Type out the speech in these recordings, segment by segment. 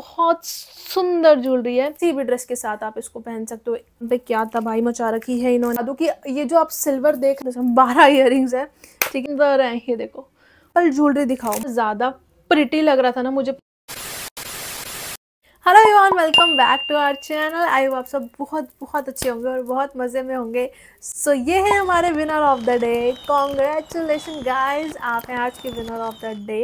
बहुत सुंदर ज्वेलरी है किसी भी ड्रेस के साथ आप इसको पहन सकते हो भाई क्या तबाही मचा रखी है इन्होंने दादू की ये जो आप सिल्वर देख रहे हैं बारह इयर रिंग्स है ठीक है ये देखो कल ज्वेलरी दिखाओ ज्यादा प्रिटी लग रहा था ना मुझे hello everyone welcome back to our channel आई आप सब बहुत बहुत अच्छे होंगे और बहुत मज़े में होंगे सो so, ये है हमारे winner of the day congratulation guys आप हैं आज के विनर ऑफ द डे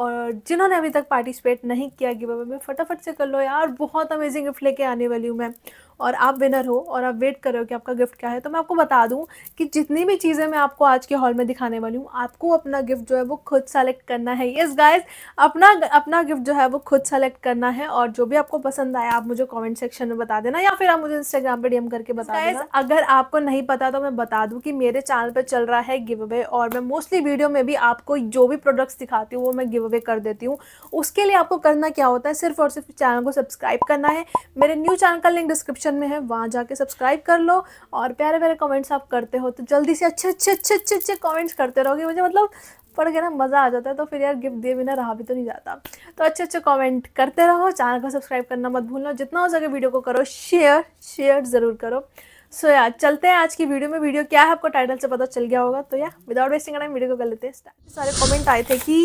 और जिन्होंने अभी तक पार्टिसिपेट नहीं किया गिव अवे में फटाफट से कर लो यार बहुत अमेजिंग गिफ्ट लेके आने वाली हूँ मैं और आप विनर हो और आप वेट कर रहे हो कि आपका गिफ्ट क्या है तो मैं आपको बता दूं कि जितनी भी चीज़ें मैं आपको आज के हॉल में दिखाने वाली हूँ आपको अपना गिफ्ट जो है वो खुद सेलेक्ट करना है येस गाइज अपना अपना गिफ्ट जो है वो खुद सेलेक्ट करना है और जो भी आपको पसंद आया आप मुझे कॉमेंट सेक्शन में बता देना या फिर आप मुझे इंस्टाग्राम पर डीएम करके बता देना अगर आपको नहीं पता तो मैं बता दूँ कि मेरे चैनल पर चल रहा है गिव अवे और मैं मोस्टली वीडियो में भी आपको जो भी प्रोडक्ट्स दिखाती हूँ वो मैं गिव अवे कर देती हूँ उसके लिए आपको करना क्या होता है सिर्फ और सिर्फ चैनल को सब्सक्राइब करना है मेरे न्यू चैनल का लिंक डिस्क्रिप्शन डिस्क्रिप्शन में है वहाँ जाके सब्सक्राइब कर लो और प्यारे प्यारे कमेंट्स आप करते हो तो जल्दी से अच्छे अच्छे अच्छे अच्छे अच्छे कमेंट्स करते रहोगे मुझे मतलब पढ़ के ना मज़ा आ जाता है तो फिर यार गिफ्ट दिए बिना रहा भी तो नहीं जाता तो अच्छे अच्छे कॉमेंट करते रहो चैनल को सब्सक्राइब करना मत भूलना जितना हो सके वीडियो को करो शेयर शेयर ज़रूर करो सो so, या yeah, चलते हैं आज की वीडियो में वीडियो क्या है आपको टाइटल से पता चल गया होगा तो या विदाउट वेस्टिंग टाइम वीडियो को कर लेते हैं सारे कमेंट आए थे कि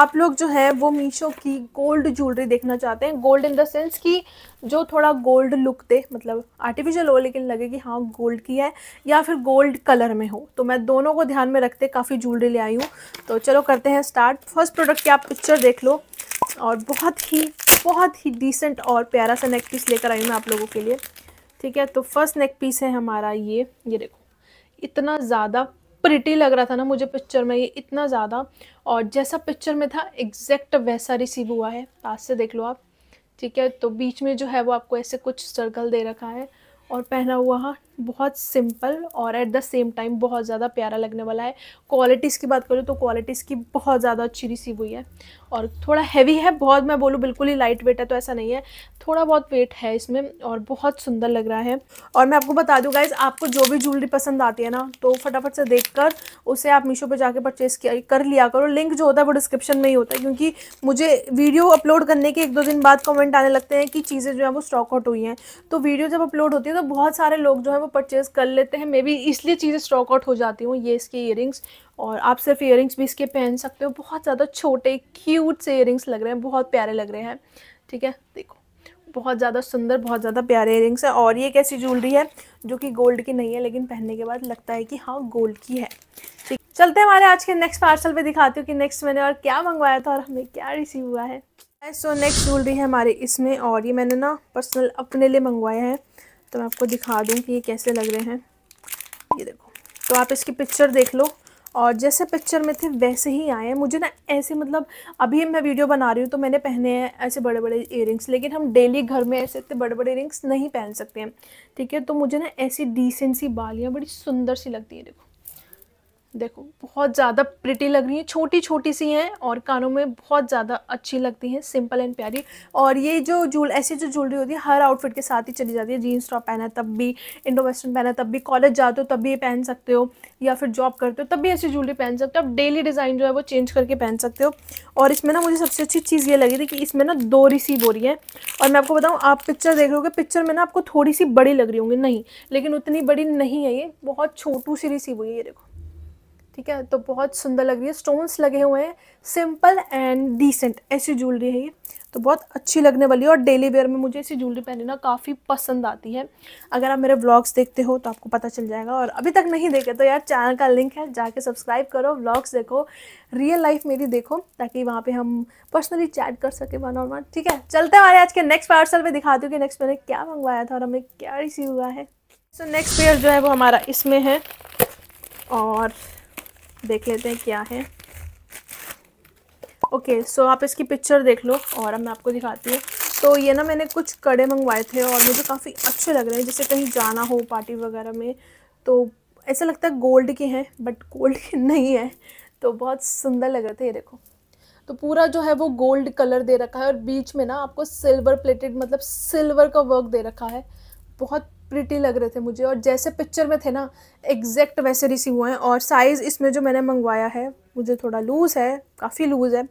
आप लोग जो है वो मीशो की गोल्ड ज्वेलरी देखना चाहते हैं गोल्ड इन द सेंस कि जो थोड़ा गोल्ड लुक दे मतलब आर्टिफिशियल हो लेकिन लगे कि हाँ गोल्ड की है या फिर गोल्ड कलर में हो तो मैं दोनों को ध्यान में रखते काफ़ी ज्वेलरी ले आई हूँ तो चलो करते हैं स्टार्ट फर्स्ट प्रोडक्ट की आप पिक्चर देख लो और बहुत ही बहुत ही डिसेंट और प्यारा सा नेक पीस लेकर आई हूँ मैं आप लोगों के लिए ठीक है तो फर्स्ट नेक पीस है हमारा ये ये देखो इतना ज़्यादा प्रिटी लग रहा था ना मुझे पिक्चर में ये इतना ज़्यादा और जैसा पिक्चर में था एग्जैक्ट वैसा रिसीव हुआ है पास से देख लो आप ठीक है तो बीच में जो है वो आपको ऐसे कुछ सर्कल दे रखा है और पहना हुआ हाँ, बहुत सिंपल और एट द सेम टाइम बहुत ज़्यादा प्यारा लगने वाला है क्वालिटीज़ की बात करूँ तो क्वालिटीज़ की बहुत ज़्यादा अच्छी रिसीव हुई है और थोड़ा हैवी है बहुत मैं बोलूँ बिल्कुल ही लाइट वेट है तो ऐसा नहीं है थोड़ा बहुत वेट है इसमें और बहुत सुंदर लग रहा है और मैं आपको बता दूँ गाइज़ आपको जो भी ज्वेलरी पसंद आती है ना तो फटाफट से देख कर उसे आप मीशो पर जाकर परचेज़ कर लिया करो लिंक जो होता है वो डिस्क्रिप्शन में ही होता है क्योंकि मुझे वीडियो अपलोड करने के एक दो दिन बाद कमेंट आने लगते हैं कि चीज़ें जो है वो स्टॉक आउट हुई हैं तो वीडियो जब अपलोड होती है तो बहुत सारे लोग जो है वो परचेज़ कर लेते हैं मे बी इसलिए चीज़ें स्टॉक आउट हो जाती हूँ ये इसके इयर और आप सिर्फ इयर भी इसके पहन सकते हो बहुत ज़्यादा छोटे क्यूट से इयर लग रहे हैं बहुत प्यारे लग रहे हैं ठीक है देखो बहुत ज़्यादा सुंदर बहुत ज़्यादा प्यारे इयर है और ये एक ऐसी ज्वेलरी है जो कि गोल्ड की नहीं है लेकिन पहनने के बाद लगता है कि हाँ गोल्ड की है ठीक चलते हैं हमारे आज के नेक्स्ट पार्सल पे दिखाती हूँ कि नेक्स्ट मैंने और क्या मंगवाया था और हमें क्या रिसीव हुआ है सो नेक्स्ट ज्वेलरी है हमारे इसमें और ये मैंने ना पर्सनल अपने लिए मंगवाया है तो मैं आपको दिखा दूँ कि ये कैसे लग रहे हैं ये देखो तो आप इसकी पिक्चर देख लो और जैसे पिक्चर में थे वैसे ही आए हैं मुझे ना ऐसे मतलब अभी मैं वीडियो बना रही हूँ तो मैंने पहने हैं ऐसे बड़े बड़े इयरिंग्स लेकिन हम डेली घर में ऐसे इतने बड़े बड़े इयरिंग्स नहीं पहन सकते हैं ठीक है तो मुझे ना ऐसी डिसेंट सी बालियाँ बड़ी सुंदर सी लगती है देखो देखो बहुत ज़्यादा प्रिटी लग रही है छोटी छोटी सी हैं और कानों में बहुत ज़्यादा अच्छी लगती हैं सिंपल एंड प्यारी और ये जो जूल ऐसी जो ज्वेलरी होती है हर आउटफिट के साथ ही चली जाती है जीन्स टॉप पहना तब भी इंडो वेस्टर्न पहना तब भी कॉलेज जाते हो तब भी ये पहन सकते हो या फिर जॉब करते हो तब भी ऐसी ज्वेलरी पहन सकते हो आप डेली डिज़ाइन जो है वो चेंज करके पहन सकते हो और इसमें ना मुझे सबसे अच्छी चीज़ ये लगी थी कि इसमें ना दो रिसीव हो रही है और मैं आपको बताऊँ आप पिक्चर देख रहे हो पिक्चर में ना आपको थोड़ी सी बड़ी लग रही होंगी नहीं लेकिन उतनी बड़ी नहीं है ये बहुत छोटू सी रिसीव हुई है ये देखो ठीक है तो बहुत सुंदर लग रही है स्टोन्स लगे हुए हैं सिंपल एंड डिसेंट ऐसी ज्वेलरी है ये तो बहुत अच्छी लगने वाली है और डेली वेयर में मुझे ऐसी ज्वेलरी पहनना काफ़ी पसंद आती है अगर आप मेरे व्लॉग्स देखते हो तो आपको पता चल जाएगा और अभी तक नहीं देखे तो यार चैनल का लिंक है जाके सब्सक्राइब करो व्लॉग्स देखो रियल लाइफ मेरी देखो ताकि वहाँ पे हम पर्सनली चैट कर सके वन और वन ठीक है चलते हमारे आज के नेक्स्ट पार्सल में दिखाती हूँ कि नेक्स्ट मैंने क्या मंगवाया था और हमें क्या रिसीव हुआ है सो नेक्स्ट पेयर जो है वो हमारा इसमें है और देख लेते हैं क्या है ओके okay, सो so आप इसकी पिक्चर देख लो और अब मैं आपको दिखाती हूँ तो ये ना मैंने कुछ कड़े मंगवाए थे और मुझे काफ़ी अच्छे लग रहे हैं जैसे कहीं जाना हो पार्टी वगैरह में तो ऐसा लगता है गोल्ड के हैं बट गोल्ड के नहीं है तो बहुत सुंदर लग रहे थे ये देखो तो पूरा जो है वो गोल्ड कलर दे रखा है और बीच में ना आपको सिल्वर प्लेटेड मतलब सिल्वर का वर्क दे रखा है बहुत प्रिटी लग रहे थे मुझे और जैसे पिक्चर में थे ना एग्जैक्ट वैसे रिसीव हुए हैं और साइज़ इसमें जो मैंने मंगवाया है मुझे थोड़ा लूज़ है काफ़ी लूज़ है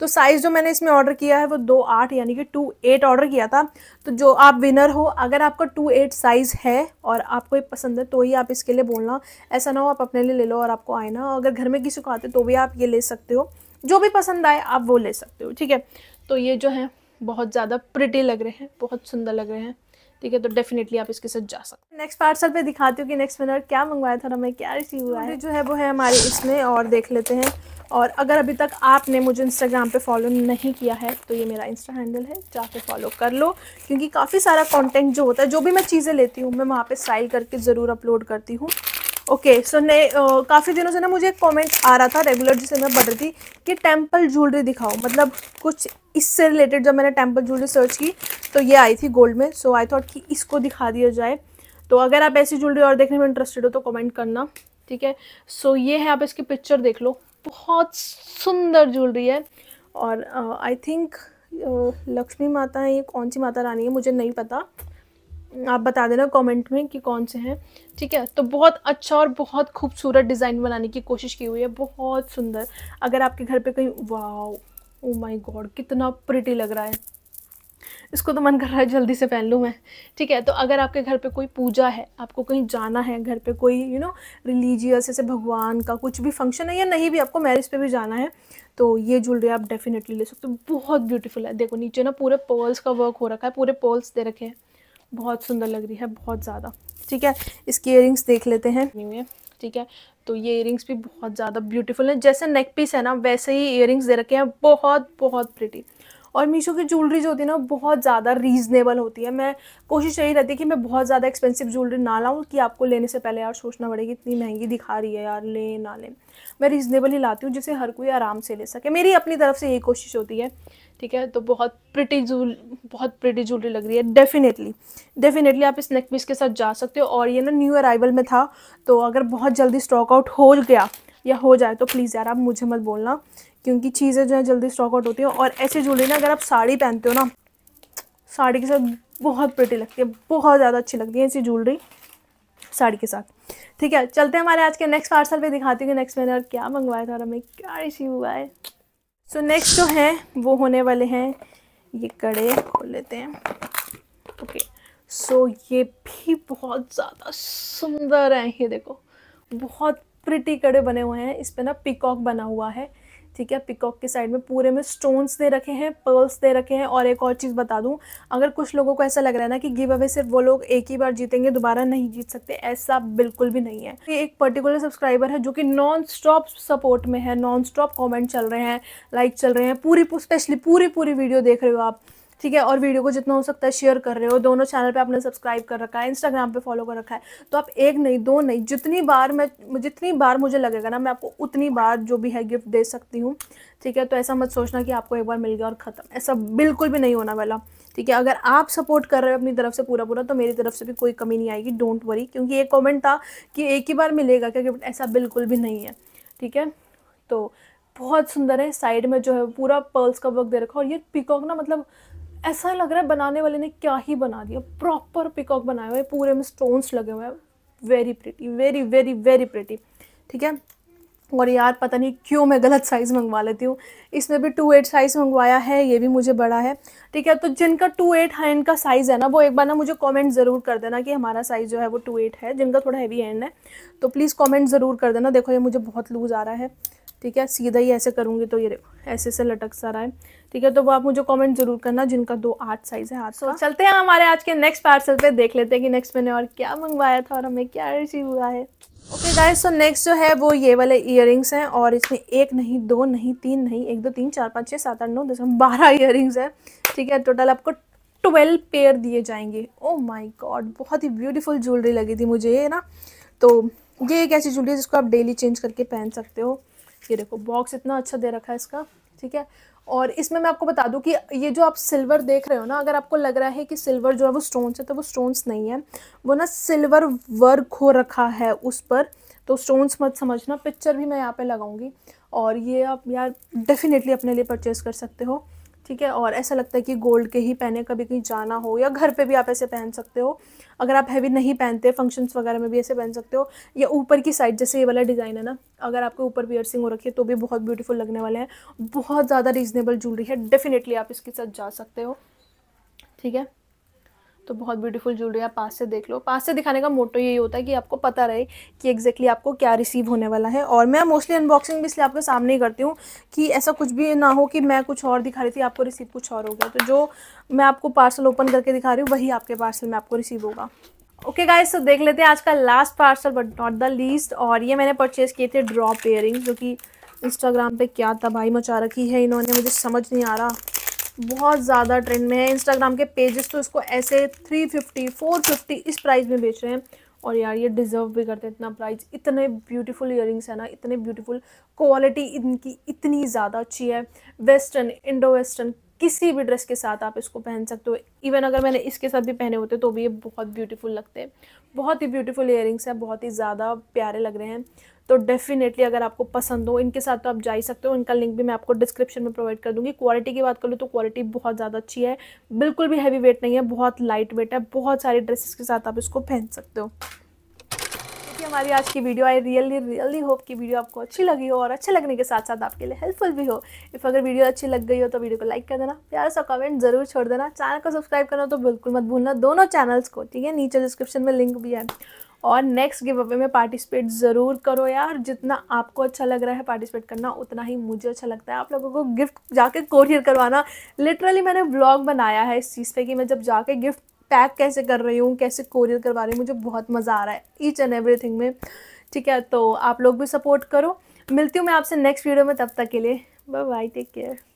तो साइज़ जो मैंने इसमें ऑर्डर किया है वो दो आठ यानी कि टू एट ऑर्डर किया था तो जो आप विनर हो अगर आपका टू एट साइज़ है और आपको ये पसंद है तो ही आप इसके लिए बोलना ऐसा ना हो आप अपने लिए ले लो और आपको आए ना अगर घर में किसी को आते तो भी आप ये ले सकते हो जो भी पसंद आए आप वो ले सकते हो ठीक है तो ये जो है बहुत ज़्यादा प्रिटी लग रहे हैं बहुत सुंदर लग रहे हैं ठीक है तो डेफिनेटली आप इसके साथ जा सकते हैं नेक्स्ट पार्सल पे दिखाती हूँ कि नेक्स्ट मिनट क्या मंगवाया था हमें क्या रिसीव हुआ है जो है वो है हमारे इसमें और देख लेते हैं और अगर अभी तक आपने मुझे इंस्टाग्राम पे फॉलो नहीं किया है तो ये मेरा इंस्टा हैंडल है जाके फॉलो कर लो क्योंकि काफ़ी सारा कॉन्टेंट जो होता है जो भी मैं चीज़ें लेती हूँ मैं वहाँ पर स्टाइल करके ज़रूर अपलोड करती हूँ ओके सो ने काफ़ी दिनों से ना मुझे एक कॉमेंट आ रहा था रेगुलर जिसे मैं पढ़ रही थी कि टेम्पल ज्वेलरी दिखाओ मतलब कुछ इससे रिलेटेड जब मैंने टेम्पल ज्वेलरी सर्च की तो ये आई थी गोल्ड में सो आई थॉट कि इसको दिखा दिया जाए तो अगर आप ऐसी ज्वेलरी और देखने में इंटरेस्टेड हो तो कमेंट करना ठीक है सो ये है आप इसकी पिक्चर देख लो बहुत सुंदर ज्वेलरी है और आई थिंक लक्ष्मी माता है ये कौन सी माता रानी है मुझे नहीं पता आप बता देना कमेंट में कि कौन से हैं ठीक है तो बहुत अच्छा और बहुत खूबसूरत डिज़ाइन बनाने की कोशिश की हुई है बहुत सुंदर अगर आपके घर पे कहीं वाओ ओ माय गॉड कितना प्रिटी लग रहा है इसको तो मन कर रहा है जल्दी से पहन लूँ मैं ठीक है तो अगर आपके घर पे कोई पूजा है आपको कहीं जाना है घर पे कोई यू नो रिलीजियस जैसे भगवान का कुछ भी फंक्शन है या नहीं भी आपको मैरिज पे भी जाना है तो ये ज्वेलरी आप डेफिनेटली ले सकते हो बहुत ब्यूटीफुल है देखो नीचे ना पूरे पर्ल्स का वर्क हो रखा है पूरे पर्ल्स दे रखे हैं बहुत सुंदर लग रही है बहुत ज़्यादा ठीक है इसकी इयर देख लेते हैं ठीक है तो ये इयरिंग्स भी बहुत ज़्यादा ब्यूटीफुल हैं जैसे नेक पीस है ना वैसे ही इयरिंग्स दे रखे हैं बहुत बहुत प्रिटी और मीशो की ज्वेलरी जो होती है ना बहुत ज़्यादा रीज़नेबल होती है मैं कोशिश यही रहती है कि मैं बहुत ज़्यादा एक्सपेंसिव ज्वेलरी ना लाऊँ कि आपको लेने से पहले यार सोचना पड़ेगा इतनी महंगी दिखा रही है यार ले ना ले मैं रीज़नेबल ही लाती हूँ जिसे हर कोई आराम से ले सके मेरी अपनी तरफ से यही कोशिश होती है ठीक है तो बहुत प्रिटी जूल बहुत प्रिटी ज्वेलरी लग रही है डेफिनेटली डेफिनेटली आप इस नेक पीस के साथ जा सकते हो और ये ना न्यू अराइवल में था तो अगर बहुत जल्दी स्टॉक आउट हो गया या हो जाए तो प्लीज़ यार आप मुझे मत बोलना क्योंकि चीज़ें जो है जल्दी स्टॉक आउट होती हैं और ऐसे ज्वेलरी ना अगर आप साड़ी पहनते हो ना साड़ी के साथ बहुत प्रटी लगती है बहुत ज़्यादा अच्छी लगती है ऐसी ज्वेलरी साड़ी के साथ ठीक है चलते हैं हमारे आज के नेक्स्ट पार्सल पे दिखाती हूँ नेक्स्ट मैंने और क्या मंगवाया था और हमें क्या रिसीव हुआ है सो so, नेक्स्ट जो है वो होने वाले हैं ये कड़े खोल लेते हैं ओके okay. सो so, ये भी बहुत ज़्यादा सुंदर हैं ये देखो बहुत प्रिटी कड़े बने हुए हैं इस पर ना पिकॉक बना हुआ है ठीक है पिकॉक के साइड में पूरे में स्टोन्स दे रखे हैं पर्ल्स दे रखे हैं और एक और चीज़ बता दूं अगर कुछ लोगों को ऐसा लग रहा है ना कि गिव अवे सिर्फ वो लोग एक ही बार जीतेंगे दोबारा नहीं जीत सकते ऐसा बिल्कुल भी नहीं है ये एक पर्टिकुलर सब्सक्राइबर है जो कि नॉन स्टॉप सपोर्ट में है नॉन स्टॉप कॉमेंट चल रहे हैं लाइक चल रहे हैं पूरी स्पेशली पूरी पूरी वीडियो देख रहे हो आप ठीक है और वीडियो को जितना हो सकता है शेयर कर रहे हो दोनों चैनल पे आपने सब्सक्राइब कर रखा है इंस्टाग्राम पे फॉलो कर रखा है तो आप एक नहीं दो नहीं जितनी बार मैं जितनी बार मुझे लगेगा ना मैं आपको उतनी बार जो भी है गिफ्ट दे सकती हूँ ठीक है तो ऐसा मत सोचना कि आपको एक बार मिल गया और ख़त्म ऐसा बिल्कुल भी नहीं होना वाला ठीक है अगर आप सपोर्ट कर रहे हो अपनी तरफ से पूरा पूरा तो मेरी तरफ से भी कोई कमी नहीं आएगी डोंट वरी क्योंकि एक कॉमेंट था कि एक ही बार मिलेगा क्या गिफ्ट ऐसा बिल्कुल भी नहीं है ठीक है तो बहुत सुंदर है साइड में जो है पूरा पर्ल्स का वर्क दे रखा और ये पिकॉक ना मतलब ऐसा लग रहा है बनाने वाले ने क्या ही बना दिया प्रॉपर पिकॉक बनाया हुआ है पूरे में स्टोन्स लगे हुए हैं very pretty very very very pretty ठीक है और यार पता नहीं क्यों मैं गलत साइज़ मंगवा लेती हूँ इसमें भी टू एट साइज़ मंगवाया है ये भी मुझे बड़ा है ठीक है तो जिनका टू एट हैंड का साइज़ है ना वो एक बार ना मुझे कमेंट ज़रूर कर देना कि हमारा साइज़ जो है वो टू एट है जिनका थोड़ा हैवी हैंड है तो प्लीज़ कमेंट ज़रूर कर देना देखो ये मुझे बहुत लूज़ आ रहा है ठीक है सीधा ही ऐसे करूँगी तो ये ऐसे से लटक सा रहा है ठीक है तो वो आप मुझे कमेंट जरूर करना जिनका दो आठ साइज है हाथ सौ तो चलते हैं हमारे आज के नेक्स्ट पार्सल पे देख लेते हैं कि नेक्स्ट मैंने और क्या मंगवाया था और हमें क्या रिसीव हुआ है ओके गाइस सो नेक्स्ट जो है वो ये वाले इयर हैं और इसमें एक नहीं दो नहीं तीन नहीं एक दो तीन चार पाँच छः सात आठ नौ दस बारह इयर रिंग्स ठीक है टोटल आपको ट्वेल्व पेयर दिए जाएंगे ओ माई गॉड बहुत ही ब्यूटीफुल ज्वेलरी लगी थी मुझे ये ना तो ये एक ऐसी ज्वेलरी है जिसको आप डेली चेंज करके पहन सकते हो ये देखो बॉक्स इतना अच्छा दे रखा है इसका ठीक है और इसमें मैं आपको बता दूं कि ये जो आप सिल्वर देख रहे हो ना अगर आपको लग रहा है कि सिल्वर जो है वो स्टोन्स है तो वो स्टोन्स नहीं है वो ना सिल्वर वर्क हो रखा है उस पर तो स्टोन्स मत समझना पिक्चर भी मैं यहाँ पे लगाऊंगी और ये आप यार डेफिनेटली अपने लिए परचेज़ कर सकते हो ठीक है और ऐसा लगता है कि गोल्ड के ही पहने कभी कहीं जाना हो या घर पे भी आप ऐसे पहन सकते हो अगर आप हैवी नहीं पहनते फंक्शंस वगैरह में भी ऐसे पहन सकते हो या ऊपर की साइड जैसे ये वाला डिज़ाइन है ना अगर आपके ऊपर बियरसिंग हो रखी है तो भी बहुत ब्यूटीफुल लगने वाले हैं बहुत ज़्यादा रीजनेबल ज्वेलरी है डेफिनेटली आप इसके साथ जा सकते हो ठीक है तो बहुत ब्यूटीफुल ज्वेलरी आप पास से देख लो पास से दिखाने का मोटो यही होता है कि आपको पता रहे कि एग्जैक्टली आपको क्या रिसीव होने वाला है और मैं मोस्टली अनबॉक्सिंग भी इसलिए आपके सामने ही करती हूँ कि ऐसा कुछ भी ना हो कि मैं कुछ और दिखा रही थी आपको रिसीव कुछ और हो गया तो जो मैं आपको पार्सल ओपन करके दिखा रही हूँ वही आपके पार्सल में आपको रिसीव होगा ओके गाइस तो देख लेते हैं आज का last parcel but not the least और ये मैंने परचेज़ किए थे ड्रॉप एयरिंग जो कि इंस्टाग्राम पे क्या तबाही मचा रखी है इन्होंने मुझे समझ नहीं आ रहा बहुत ज़्यादा ट्रेंड में है इंस्टाग्राम के पेजेस तो इसको ऐसे थ्री फिफ्टी फोर फिफ्टी इस प्राइस में बेच रहे हैं और यार ये डिज़र्व भी करते हैं इतना प्राइस इतने ब्यूटीफुल इयरिंग्स है ना इतने ब्यूटीफुल क्वालिटी इनकी इतनी ज़्यादा अच्छी है वेस्टर्न इंडो वेस्टर्न किसी भी ड्रेस के साथ आप इसको पहन सकते हो इवन अगर मैंने इसके साथ भी पहने होते तो भी ये बहुत ब्यूटीफुल लगते हैं बहुत ही ब्यूटीफुल ईयरिंग्स हैं बहुत ही ज़्यादा प्यारे लग रहे हैं तो डेफिनेटली अगर आपको पसंद हो इनके साथ तो आप जा ही सकते हो इनका लिंक भी मैं आपको डिस्क्रिप्शन में प्रोवाइड कर दूंगी क्वालिटी की बात कर लूँ तो क्वालिटी बहुत ज़्यादा अच्छी है बिल्कुल भी हैवी वेट नहीं है बहुत लाइट वेट है बहुत सारी ड्रेसेस के साथ आप इसको पहन सकते हो थी हमारी आज की video I really really hope कि वीडियो आपको अच्छी लगी हो और अच्छे लगने के साथ साथ आपके लिए हेल्पफुल भी हो इफ़ अगर वीडियो अच्छी लग गई हो तो वीडियो को लाइक कर देना प्यार सा कमेंट जरूर छोड़ देना चैनल को सब्सक्राइब करना तो बिल्कुल मत भूलना दोनों चैनल्स को ठीक है नीचे डिस्क्रिप्शन में लिंक भी है और नेक्स्ट गिव अवे में पार्टिसिपेट ज़रूर करो यार जितना आपको अच्छा लग रहा है पार्टिसिपेट करना उतना ही मुझे अच्छा लगता है आप लोगों को गिफ्ट जाके कोरियर करवाना लिटरली मैंने ब्लॉग बनाया है इस चीज़ पे कि मैं जब जाके गिफ्ट पैक कैसे कर रही हूँ कैसे कोरियर करवा रही हूँ मुझे बहुत मज़ा आ रहा है ईच एंड एवरी में ठीक है तो आप लोग भी सपोर्ट करो मिलती हूँ मैं आपसे नेक्स्ट वीडियो में तब तक के लिए बाय बाय टेक केयर